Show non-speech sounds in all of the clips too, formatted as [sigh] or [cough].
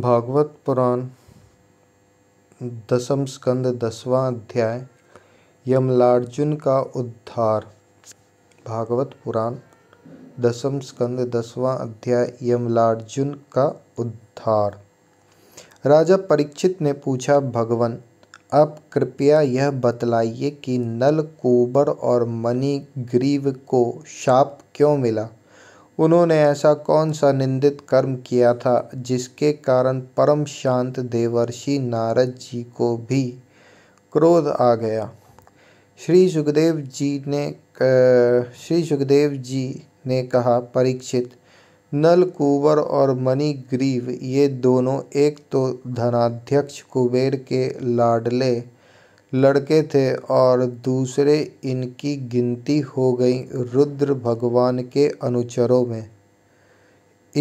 भागवत पुराण दसम स्कंद दसवां अध्याय यमलार्जुन का उद्धार भागवत पुराण दसम स्कंद दसवां अध्याय यमलार्जुन का उद्धार राजा परीक्षित ने पूछा भगवान आप कृपया यह बतलाइए कि नलकूबर और मणिग्रीव को शाप क्यों मिला उन्होंने ऐसा कौन सा निंदित कर्म किया था जिसके कारण परम शांत देवर्षि नारद जी को भी क्रोध आ गया श्री सुखदेव जी ने श्री सुखदेव जी ने कहा परीक्षित नल कुबर और मणिग्रीव ये दोनों एक तो धनाध्यक्ष कुबेर के लाडले लड़के थे और दूसरे इनकी गिनती हो गई रुद्र भगवान के अनुचरों में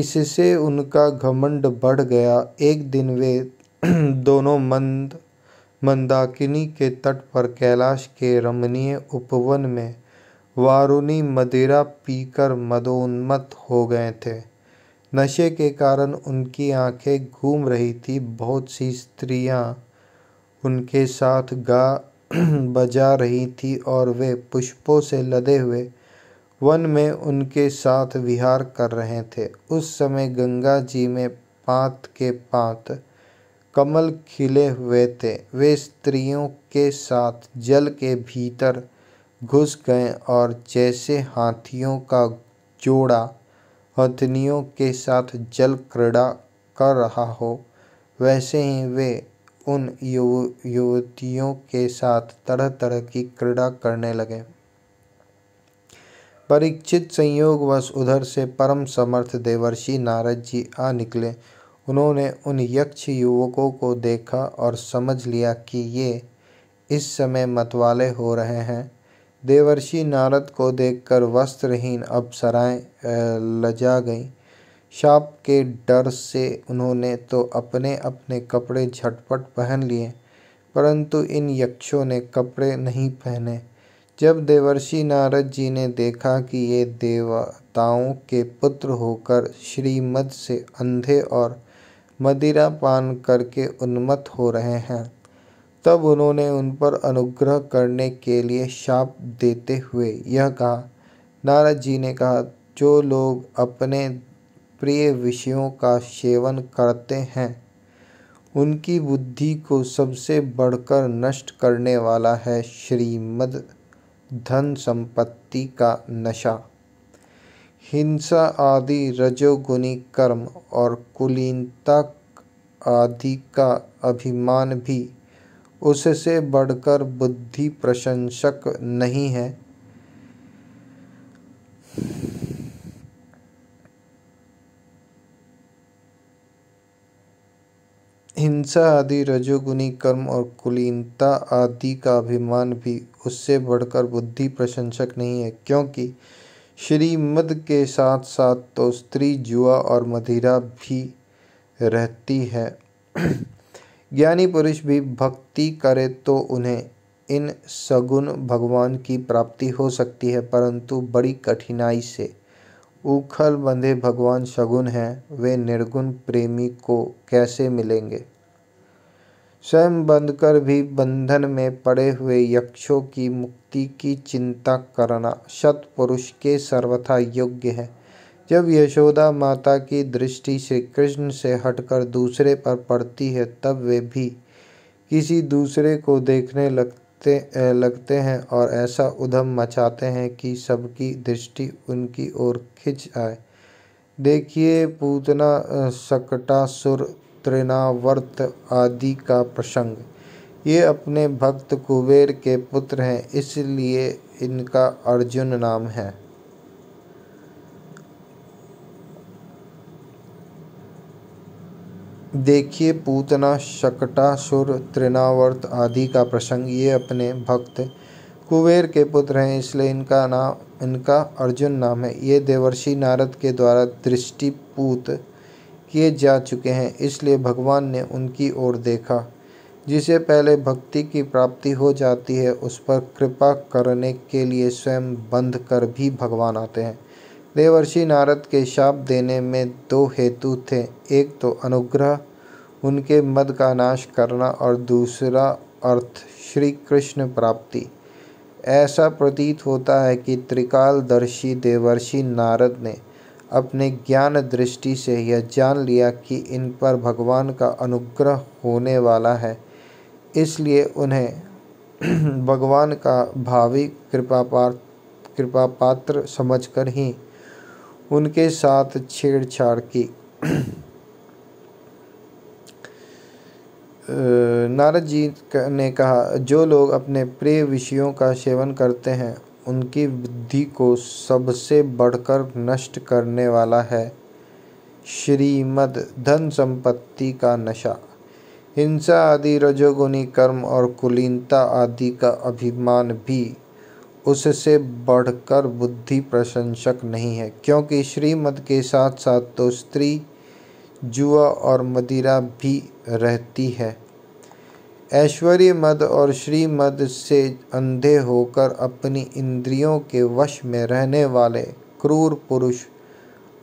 इससे उनका घमंड बढ़ गया एक दिन वे [clears throat] दोनों मंद मंदाकिनी के तट पर कैलाश के रमणीय उपवन में वारुणी मदिरा पीकर मदोन्मत हो गए थे नशे के कारण उनकी आंखें घूम रही थी बहुत सी स्त्रियां उनके साथ गा [clears throat] बजा रही थी और वे पुष्पों से लदे हुए वन में उनके साथ विहार कर रहे थे उस समय गंगा जी में पात के पात कमल खिले हुए थे वे स्त्रियों के साथ जल के भीतर घुस गए और जैसे हाथियों का जोड़ा हथनियों के साथ जल क्रीड़ा कर रहा हो वैसे ही वे उन युव युवतियों के साथ तरह तरह की क्रीड़ा करने लगे परीक्षित संयोगवश उधर से परम समर्थ देवर्षि नारद जी आ निकले उन्होंने उन यक्ष युवकों को देखा और समझ लिया कि ये इस समय मतवाले हो रहे हैं देवर्षि नारद को देखकर वस्त्रहीन अप्सराएं लजा गईं शाप के डर से उन्होंने तो अपने अपने कपड़े झटपट पहन लिए परंतु इन यक्षों ने कपड़े नहीं पहने जब देवर्षि नारद जी ने देखा कि ये देवताओं के पुत्र होकर श्रीमद से अंधे और मदिरा पान करके उन्मत्त हो रहे हैं तब उन्होंने उन पर अनुग्रह करने के लिए शाप देते हुए यह कहा नारद जी ने कहा जो लोग अपने प्रिय विषयों का सेवन करते हैं उनकी बुद्धि को सबसे बढ़कर नष्ट करने वाला है श्रीमद धन संपत्ति का नशा हिंसा आदि रजोगुणी कर्म और कुलीनता आदि का अभिमान भी उससे बढ़कर बुद्धि प्रशंसक नहीं है हिंसा आदि रजोगुणी कर्म और कुलीनता आदि का अभिमान भी उससे बढ़कर बुद्धि प्रशंसक नहीं है क्योंकि श्रीमद के साथ साथ तो स्त्री जुआ और मदिरा भी रहती है [clears throat] ज्ञानी पुरुष भी भक्ति करे तो उन्हें इन सगुण भगवान की प्राप्ति हो सकती है परंतु बड़ी कठिनाई से उखल बंधे भगवान सगुण हैं वे निर्गुण प्रेमी को कैसे मिलेंगे स्वयं बंधकर भी बंधन में पड़े हुए यक्षों की मुक्ति की चिंता करना सतपुरुष के सर्वथा योग्य है जब यशोदा माता की दृष्टि से कृष्ण से हटकर दूसरे पर पड़ती है तब वे भी किसी दूसरे को देखने लगते लगते हैं और ऐसा उधम मचाते हैं कि सबकी दृष्टि उनकी ओर खिंच आए देखिए पूतना सकटासुर त्रिनावर्त आदि का प्रसंग ये अपने भक्त कुबेर के पुत्र हैं इसलिए इनका अर्जुन नाम है देखिए पूतना शकटासुर त्रिनावर्त आदि का प्रसंग ये अपने भक्त कुबेर के पुत्र हैं इसलिए इनका नाम इनका अर्जुन नाम है ये देवर्षि नारद के द्वारा दृष्टिपूत किए जा चुके हैं इसलिए भगवान ने उनकी ओर देखा जिसे पहले भक्ति की प्राप्ति हो जाती है उस पर कृपा करने के लिए स्वयं बंध कर भी भगवान आते हैं देवर्षि नारद के शाप देने में दो हेतु थे एक तो अनुग्रह उनके मद का नाश करना और दूसरा अर्थ श्री कृष्ण प्राप्ति ऐसा प्रतीत होता है कि त्रिकालदर्शी देवर्षि नारद ने अपने ज्ञान दृष्टि से यह जान लिया कि इन पर भगवान का अनुग्रह होने वाला है इसलिए उन्हें [clears throat] भगवान का भावी कृपा पात्र कृपा पात्र समझ कर ही उनके साथ छेड़छाड़ की [clears throat] नारद जी ने कहा जो लोग अपने प्रिय विषयों का सेवन करते हैं उनकी बुद्धि को सबसे बढ़कर नष्ट करने वाला है श्रीमद धन संपत्ति का नशा हिंसा आदि रजोगुणी कर्म और कुलीनता आदि का अभिमान भी उससे बढ़कर बुद्धि प्रशंसक नहीं है क्योंकि श्रीमद के साथ साथ तो स्त्री जुआ और मदिरा भी रहती है ऐश्वर्य मद और श्रीमद से अंधे होकर अपनी इंद्रियों के वश में रहने वाले क्रूर पुरुष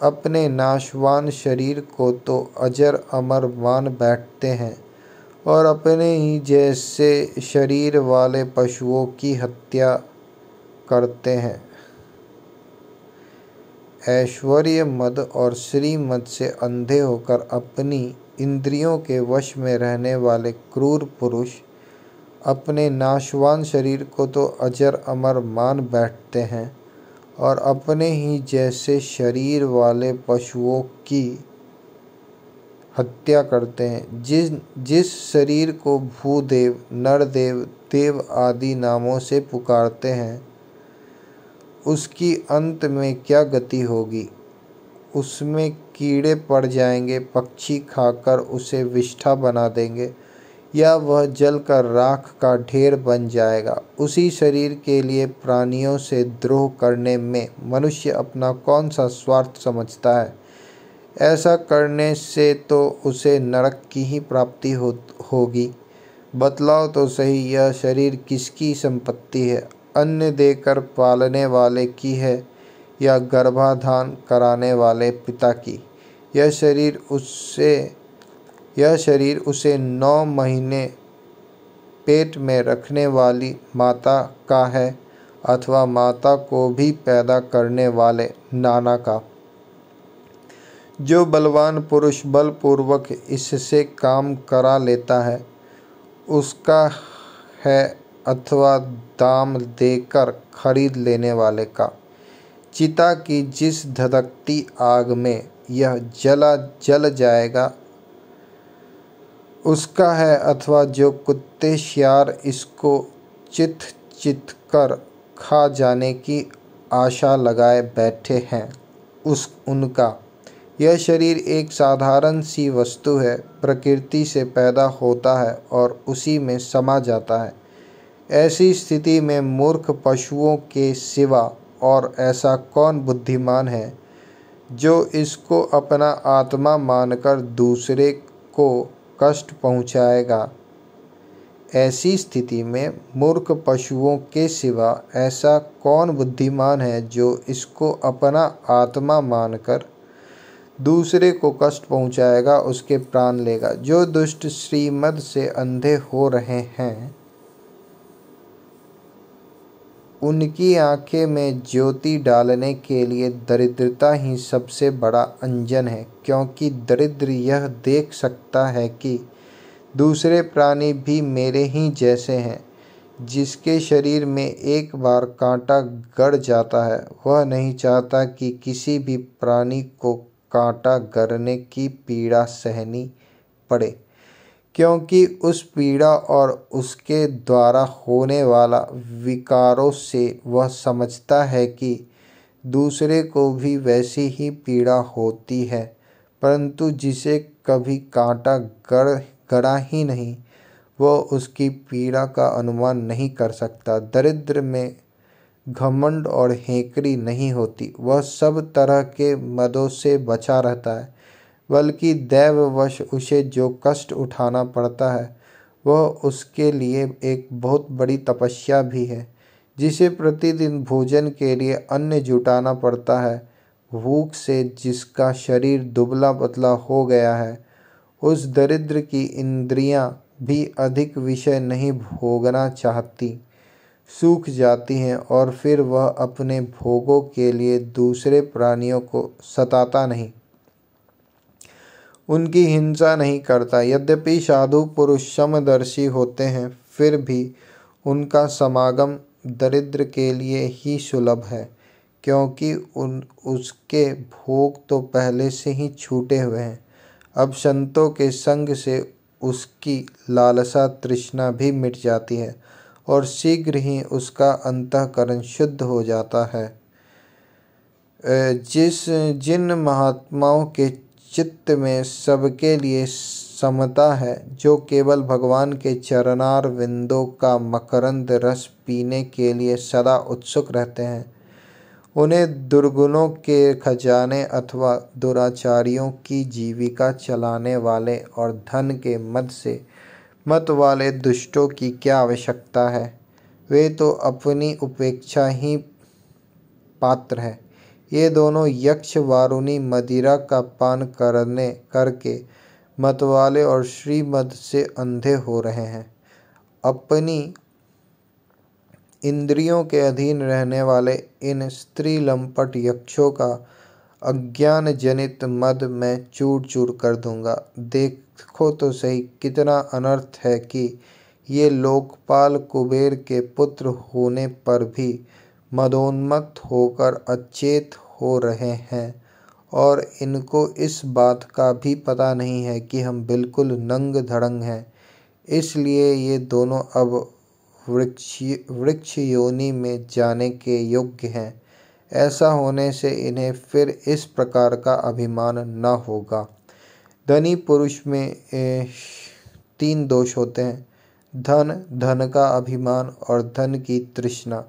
अपने नाशवान शरीर को तो अजर अमर मान बैठते हैं और अपने ही जैसे शरीर वाले पशुओं की हत्या करते हैं ऐश्वर्य मद और श्रीमद से अंधे होकर अपनी इंद्रियों के वश में रहने वाले क्रूर पुरुष अपने नाशवान शरीर को तो अजर अमर मान बैठते हैं और अपने ही जैसे शरीर वाले पशुओं की हत्या करते हैं जिस जिस शरीर को भूदेव नरदेव देव आदि नामों से पुकारते हैं उसकी अंत में क्या गति होगी उसमें कीड़े पड़ जाएंगे पक्षी खाकर उसे विष्ठा बना देंगे या वह जल कर राख का ढेर बन जाएगा उसी शरीर के लिए प्राणियों से द्रोह करने में मनुष्य अपना कौन सा स्वार्थ समझता है ऐसा करने से तो उसे नरक की ही प्राप्ति हो होगी बतलाओ तो सही यह शरीर किसकी संपत्ति है अन्य देकर पालने वाले की है या गर्भाधान कराने वाले पिता की यह शरीर उससे यह शरीर उसे नौ महीने पेट में रखने वाली माता का है अथवा माता को भी पैदा करने वाले नाना का जो बलवान पुरुष बलपूर्वक इससे काम करा लेता है उसका है अथवा दाम देकर खरीद लेने वाले का चिता की जिस धधकती आग में यह जला जल जाएगा उसका है अथवा जो कुत्ते श्यार इसको चित चित कर खा जाने की आशा लगाए बैठे हैं उस उनका यह शरीर एक साधारण सी वस्तु है प्रकृति से पैदा होता है और उसी में समा जाता है ऐसी स्थिति में मूर्ख पशुओं के सिवा और ऐसा कौन बुद्धिमान है जो इसको अपना आत्मा मानकर दूसरे को कष्ट पहुंचाएगा ऐसी स्थिति में मूर्ख पशुओं के सिवा ऐसा कौन बुद्धिमान है जो इसको अपना आत्मा मानकर दूसरे को कष्ट पहुंचाएगा उसके प्राण लेगा जो दुष्ट श्रीमद से अंधे हो रहे हैं उनकी आंखें में ज्योति डालने के लिए दरिद्रता ही सबसे बड़ा अंजन है क्योंकि दरिद्र यह देख सकता है कि दूसरे प्राणी भी मेरे ही जैसे हैं जिसके शरीर में एक बार कांटा गड़ जाता है वह नहीं चाहता कि किसी भी प्राणी को कांटा गड़ने की पीड़ा सहनी पड़े क्योंकि उस पीड़ा और उसके द्वारा होने वाला विकारों से वह समझता है कि दूसरे को भी वैसी ही पीड़ा होती है परंतु जिसे कभी कांटा गड़ गड़ा ही नहीं वह उसकी पीड़ा का अनुमान नहीं कर सकता दरिद्र में घमंड और हेकड़ी नहीं होती वह सब तरह के मदों से बचा रहता है बल्कि दैववश उसे जो कष्ट उठाना पड़ता है वह उसके लिए एक बहुत बड़ी तपस्या भी है जिसे प्रतिदिन भोजन के लिए अन्न जुटाना पड़ता है भूख से जिसका शरीर दुबला पतला हो गया है उस दरिद्र की इंद्रियां भी अधिक विषय नहीं भोगना चाहती सूख जाती हैं और फिर वह अपने भोगों के लिए दूसरे प्राणियों को सताता नहीं उनकी हिंसा नहीं करता यद्यपि साधु पुरुष समदर्शी होते हैं फिर भी उनका समागम दरिद्र के लिए ही सुलभ है क्योंकि उन उसके भोग तो पहले से ही छूटे हुए हैं अब संतों के संग से उसकी लालसा तृष्णा भी मिट जाती है और शीघ्र ही उसका अंतकरण शुद्ध हो जाता है जिस जिन महात्माओं के चित्त में सबके लिए समता है जो केवल भगवान के चरणार विंदों का मकरंद रस पीने के लिए सदा उत्सुक रहते हैं उन्हें दुर्गुणों के खजाने अथवा दुराचारियों की जीविका चलाने वाले और धन के मत से मत वाले दुष्टों की क्या आवश्यकता है वे तो अपनी उपेक्षा ही पात्र है ये दोनों यक्ष वारुणी मदिरा का पान करने करके मतवाले और श्रीमद से अंधे हो रहे हैं अपनी इंद्रियों के अधीन रहने वाले इन स्त्री लंपट यक्षों का अज्ञान जनित मद मैं चूर चूर कर दूंगा देखो तो सही कितना अनर्थ है कि ये लोकपाल कुबेर के पुत्र होने पर भी मदोन्मत्त होकर अचेत हो रहे हैं और इनको इस बात का भी पता नहीं है कि हम बिल्कुल नंग धड़ंग हैं इसलिए ये दोनों अब वृक्ष वृक्ष योनि में जाने के योग्य हैं ऐसा होने से इन्हें फिर इस प्रकार का अभिमान न होगा धनी पुरुष में तीन दोष होते हैं धन धन का अभिमान और धन की तृष्णा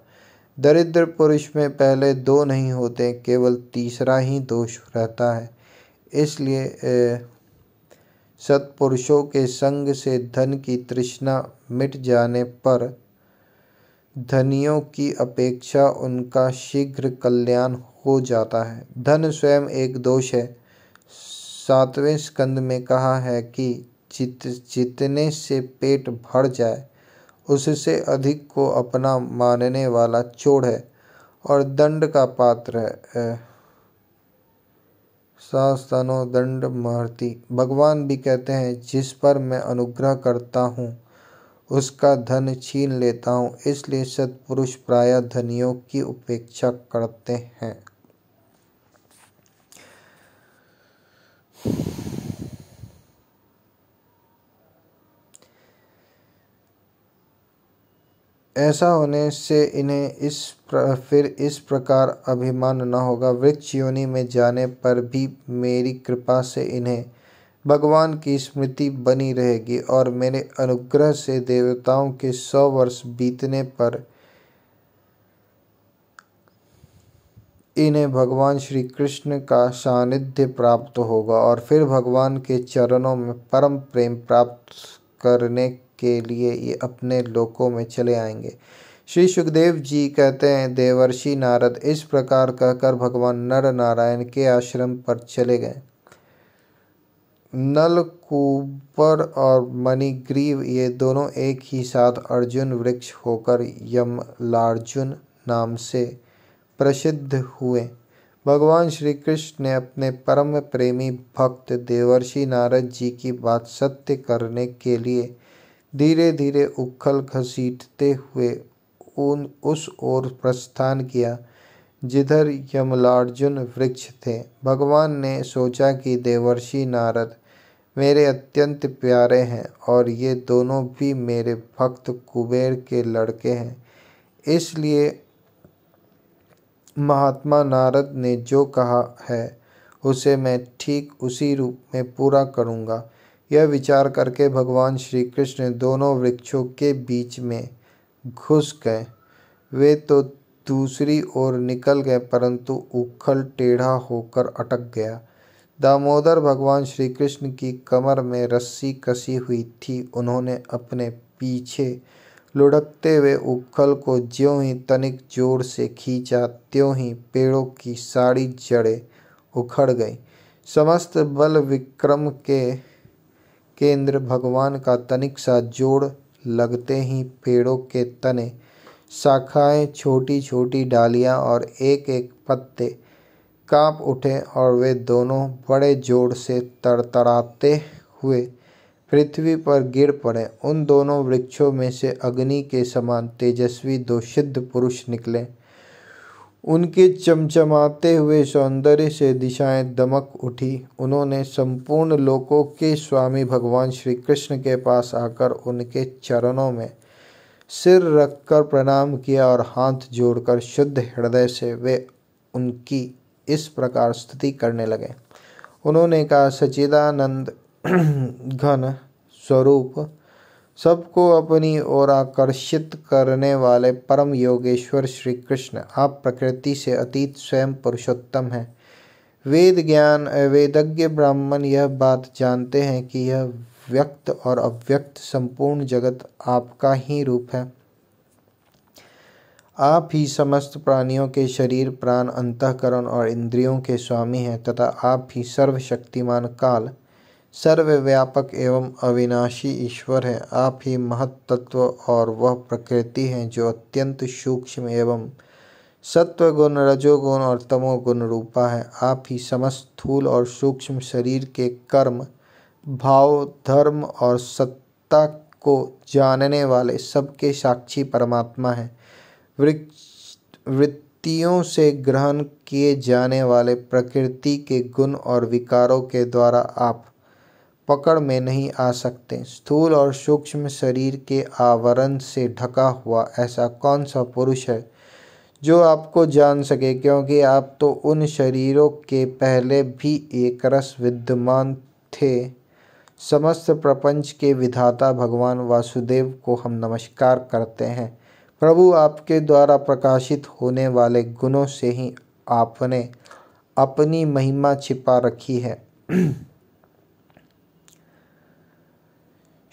दरिद्र पुरुष में पहले दो नहीं होते केवल तीसरा ही दोष रहता है इसलिए सत्पुरुषों के संग से धन की तृष्णा मिट जाने पर धनियों की अपेक्षा उनका शीघ्र कल्याण हो जाता है धन स्वयं एक दोष है सातवें स्कंद में कहा है कि जित जितने से पेट भर जाए उससे अधिक को अपना मानने वाला चोर है और दंड का पात्र है सासनो दंड महर्ति भगवान भी कहते हैं जिस पर मैं अनुग्रह करता हूँ उसका धन छीन लेता हूँ इसलिए सत्पुरुष प्राय धनियों की उपेक्षा करते हैं ऐसा होने से इन्हें इस फिर इस प्रकार अभिमान न होगा वृक्ष योनि में जाने पर भी मेरी कृपा से इन्हें भगवान की स्मृति बनी रहेगी और मेरे अनुग्रह से देवताओं के सौ वर्ष बीतने पर इन्हें भगवान श्री कृष्ण का सानिध्य प्राप्त होगा और फिर भगवान के चरणों में परम प्रेम प्राप्त करने के लिए ये अपने लोकों में चले आएंगे श्री सुखदेव जी कहते हैं देवर्षि नारद इस प्रकार कहकर भगवान नर नारायण के आश्रम पर चले गए कुपर और मणिग्रीव ये दोनों एक ही साथ अर्जुन वृक्ष होकर लार्जुन नाम से प्रसिद्ध हुए भगवान श्री कृष्ण ने अपने परम प्रेमी भक्त देवर्षि नारद जी की बात सत्य करने के लिए धीरे धीरे उखल घसीटते हुए उन उस ओर प्रस्थान किया जिधर यमलार्जुन वृक्ष थे भगवान ने सोचा कि देवर्षि नारद मेरे अत्यंत प्यारे हैं और ये दोनों भी मेरे भक्त कुबेर के लड़के हैं इसलिए महात्मा नारद ने जो कहा है उसे मैं ठीक उसी रूप में पूरा करूँगा यह विचार करके भगवान श्री कृष्ण दोनों वृक्षों के बीच में घुस गए वे तो दूसरी ओर निकल गए परंतु उखल टेढ़ा होकर अटक गया दामोदर भगवान श्री कृष्ण की कमर में रस्सी कसी हुई थी उन्होंने अपने पीछे लुढ़कते हुए उखल को ज्यों ही तनिक जोर से खींचा त्यों ही पेड़ों की साड़ी जड़े उखड़ गई समस्त बल विक्रम के केंद्र भगवान का तनिक सा जोड़ लगते ही पेड़ों के तने शाखाएं छोटी छोटी डालियां और एक एक पत्ते कांप उठे और वे दोनों बड़े जोर से तड़तड़ाते हुए पृथ्वी पर गिर पड़े उन दोनों वृक्षों में से अग्नि के समान तेजस्वी दो सिद्ध पुरुष निकले उनके चमचमाते हुए सौंदर्य से दिशाएं दमक उठी उन्होंने संपूर्ण लोकों के स्वामी भगवान श्री कृष्ण के पास आकर उनके चरणों में सिर रखकर प्रणाम किया और हाथ जोड़कर शुद्ध हृदय से वे उनकी इस प्रकार स्तुति करने लगे उन्होंने कहा सचिदानंद [clears throat] घन स्वरूप सबको अपनी ओर आकर्षित करने वाले परम योगेश्वर श्री कृष्ण आप प्रकृति से अतीत स्वयं पुरुषोत्तम हैं वेद ज्ञान वेदज्ञ ब्राह्मण यह बात जानते हैं कि यह व्यक्त और अव्यक्त संपूर्ण जगत आपका ही रूप है आप ही समस्त प्राणियों के शरीर प्राण अंतकरण और इंद्रियों के स्वामी हैं तथा आप ही सर्वशक्तिमान काल सर्वव्यापक एवं अविनाशी ईश्वर हैं आप ही महत तत्व और वह प्रकृति हैं जो अत्यंत सूक्ष्म एवं सत्वगुण रजोगुण और तमोगुण रूपा है आप ही समस्त स्थूल और सूक्ष्म शरीर के कर्म भाव धर्म और सत्ता को जानने वाले सबके साक्षी परमात्मा हैं वृत्तियों से ग्रहण किए जाने वाले प्रकृति के गुण और विकारों के द्वारा आप पकड़ में नहीं आ सकते स्थूल और सूक्ष्म शरीर के आवरण से ढका हुआ ऐसा कौन सा पुरुष है जो आपको जान सके क्योंकि आप तो उन शरीरों के पहले भी एक रस विद्यमान थे समस्त प्रपंच के विधाता भगवान वासुदेव को हम नमस्कार करते हैं प्रभु आपके द्वारा प्रकाशित होने वाले गुणों से ही आपने अपनी महिमा छिपा रखी है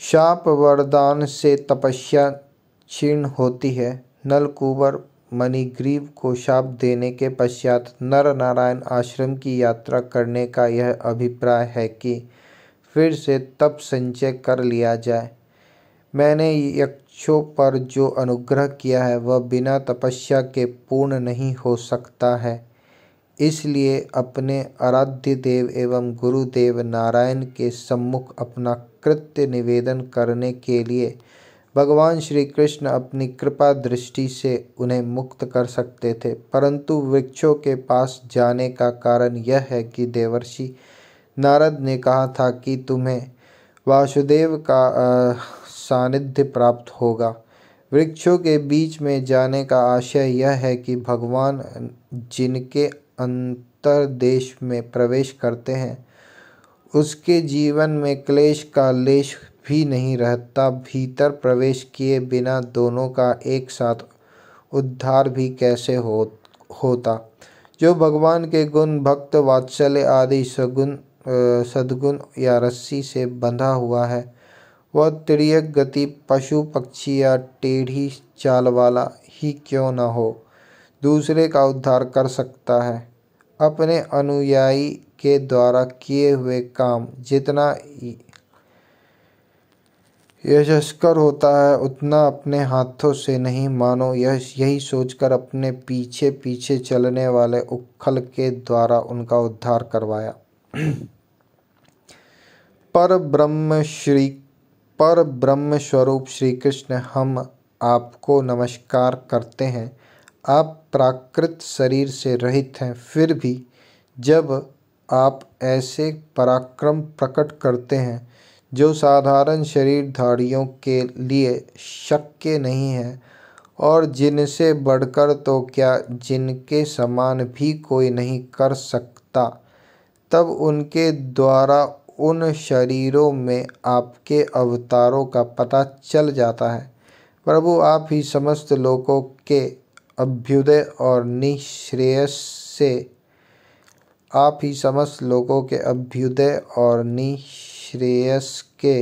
शाप वरदान से तपस्या क्षीण होती है नलकूबर मणिग्रीव को शाप देने के पश्चात नर नारायण आश्रम की यात्रा करने का यह अभिप्राय है कि फिर से तप संचय कर लिया जाए मैंने यक्षों पर जो अनुग्रह किया है वह बिना तपस्या के पूर्ण नहीं हो सकता है इसलिए अपने आराध्य देव एवं गुरुदेव नारायण के सम्मुख अपना कृत्य निवेदन करने के लिए भगवान श्री कृष्ण अपनी कृपा दृष्टि से उन्हें मुक्त कर सकते थे परंतु वृक्षों के पास जाने का कारण यह है कि देवर्षि नारद ने कहा था कि तुम्हें वासुदेव का सानिध्य प्राप्त होगा वृक्षों के बीच में जाने का आशय यह है कि भगवान जिनके अंतर देश में प्रवेश करते हैं उसके जीवन में क्लेश का लेश भी नहीं रहता भीतर प्रवेश किए बिना दोनों का एक साथ उद्धार भी कैसे हो होता जो भगवान के गुण भक्त वात्सल्य आदि सगुण सद्गुण या रस्सी से बंधा हुआ है वह तिर्यक गति पशु पक्षी या टेढ़ी चाल वाला ही क्यों न हो दूसरे का उद्धार कर सकता है अपने अनुयायी के द्वारा किए हुए काम जितना यशस्कर होता है उतना अपने हाथों से नहीं मानो यश यही सोचकर अपने पीछे पीछे चलने वाले उखल के द्वारा उनका उद्धार करवाया [clears throat] पर ब्रह्म श्री पर ब्रह्म स्वरूप श्री कृष्ण हम आपको नमस्कार करते हैं आप प्राकृत शरीर से रहित हैं फिर भी जब आप ऐसे पराक्रम प्रकट करते हैं जो साधारण शरीरधारियों के लिए शक्य नहीं है और जिनसे बढ़कर तो क्या जिनके समान भी कोई नहीं कर सकता तब उनके द्वारा उन शरीरों में आपके अवतारों का पता चल जाता है प्रभु आप ही समस्त लोगों के अभ्युदय और निश्रेयस से आप ही समस्त लोगों के अभ्युदय और निश्रेयस के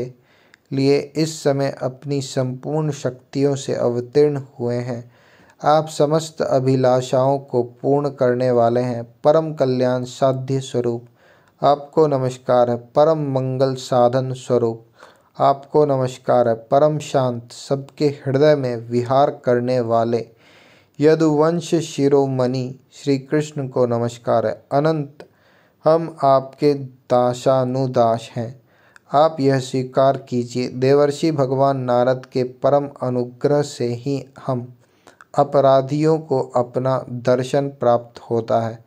लिए इस समय अपनी संपूर्ण शक्तियों से अवतीर्ण हुए हैं आप समस्त अभिलाषाओं को पूर्ण करने वाले हैं परम कल्याण साध्य स्वरूप आपको नमस्कार है परम मंगल साधन स्वरूप आपको नमस्कार है परम शांत सबके हृदय में विहार करने वाले यदुवंश शिरोमणि श्री कृष्ण को नमस्कार है अनंत हम आपके दासानुदास हैं आप यह स्वीकार कीजिए देवर्षि भगवान नारद के परम अनुग्रह से ही हम अपराधियों को अपना दर्शन प्राप्त होता है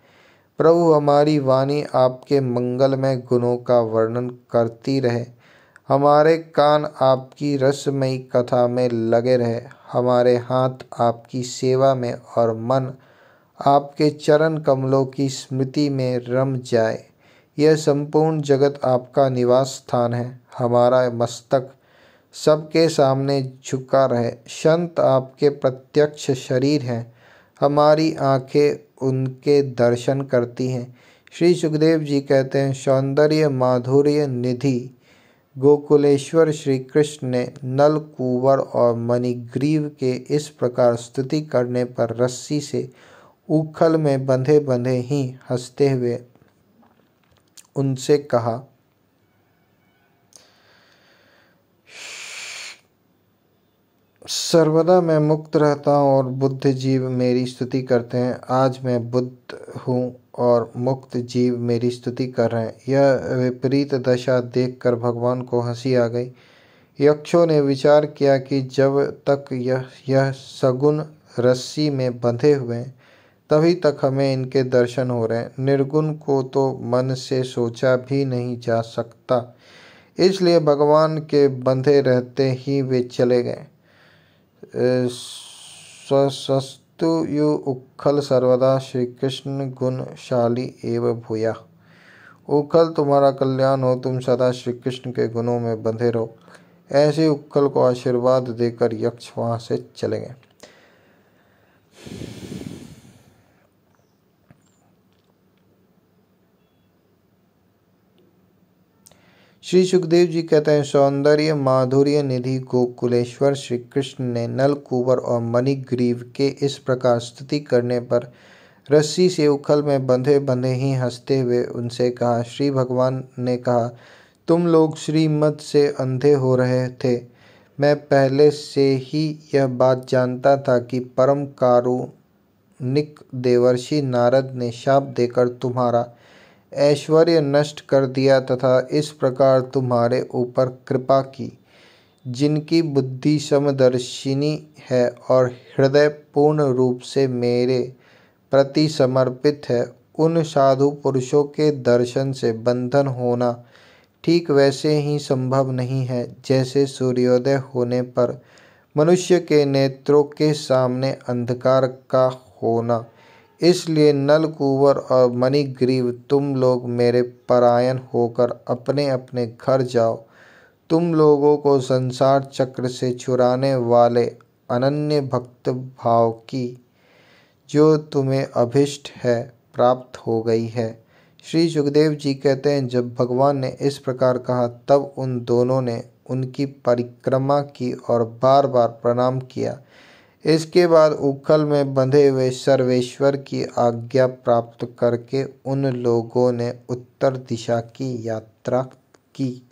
प्रभु हमारी वाणी आपके मंगलमय गुणों का वर्णन करती रहे हमारे कान आपकी रसमयी कथा में लगे रहे हमारे हाथ आपकी सेवा में और मन आपके चरण कमलों की स्मृति में रम जाए यह संपूर्ण जगत आपका निवास स्थान है हमारा मस्तक सबके सामने झुका रहे संत आपके प्रत्यक्ष शरीर हैं हमारी आंखें उनके दर्शन करती हैं श्री सुखदेव जी कहते हैं सौंदर्य माधुर्य निधि गोकुलेश्वर श्री कृष्ण ने नल कुंवर और मणिग्रीव के इस प्रकार स्तुति करने पर रस्सी से उखल में बंधे बंधे ही हंसते हुए उनसे कहा सर्वदा मैं मुक्त रहता हूँ और बुद्ध जीव मेरी स्तुति करते हैं आज मैं बुद्ध हूँ और मुक्त जीव मेरी स्तुति कर रहे हैं यह विपरीत दशा देखकर भगवान को हंसी आ गई यक्षों ने विचार किया कि जब तक यह यह सगुण रस्सी में बंधे हुए हैं तभी तक हमें इनके दर्शन हो रहे हैं निर्गुण को तो मन से सोचा भी नहीं जा सकता इसलिए भगवान के बंधे रहते ही वे चले गए तु यो उखल सर्वदा श्री कृष्ण गुणशाली एवं भूया उखल तुम्हारा कल्याण हो तुम सदा श्री कृष्ण के गुणों में बंधे रहो ऐसे उखल को आशीर्वाद देकर यक्ष वहाँ से चले गए श्री सुखदेव जी कहते हैं सौंदर्य माधुर्य निधि गोकुलेश्वर श्री कृष्ण ने नलकूबर और मणिग्रीव के इस प्रकार स्तुति करने पर रस्सी से उखल में बंधे बंधे ही हंसते हुए उनसे कहा श्री भगवान ने कहा तुम लोग श्रीमद से अंधे हो रहे थे मैं पहले से ही यह बात जानता था कि परम कारुणिक देवर्षि नारद ने शाप देकर तुम्हारा ऐश्वर्य नष्ट कर दिया तथा इस प्रकार तुम्हारे ऊपर कृपा की जिनकी बुद्धि समदर्शिनी है और हृदय पूर्ण रूप से मेरे प्रति समर्पित है उन साधु पुरुषों के दर्शन से बंधन होना ठीक वैसे ही संभव नहीं है जैसे सूर्योदय होने पर मनुष्य के नेत्रों के सामने अंधकार का होना इसलिए नलकुवर और मणिग्रीव तुम लोग मेरे परायण होकर अपने अपने घर जाओ तुम लोगों को संसार चक्र से छुड़ाने वाले अनन्य भक्त भाव की जो तुम्हें अभिष्ट है प्राप्त हो गई है श्री सुखदेव जी कहते हैं जब भगवान ने इस प्रकार कहा तब उन दोनों ने उनकी परिक्रमा की और बार बार प्रणाम किया इसके बाद उखल में बंधे हुए सर्वेश्वर की आज्ञा प्राप्त करके उन लोगों ने उत्तर दिशा की यात्रा की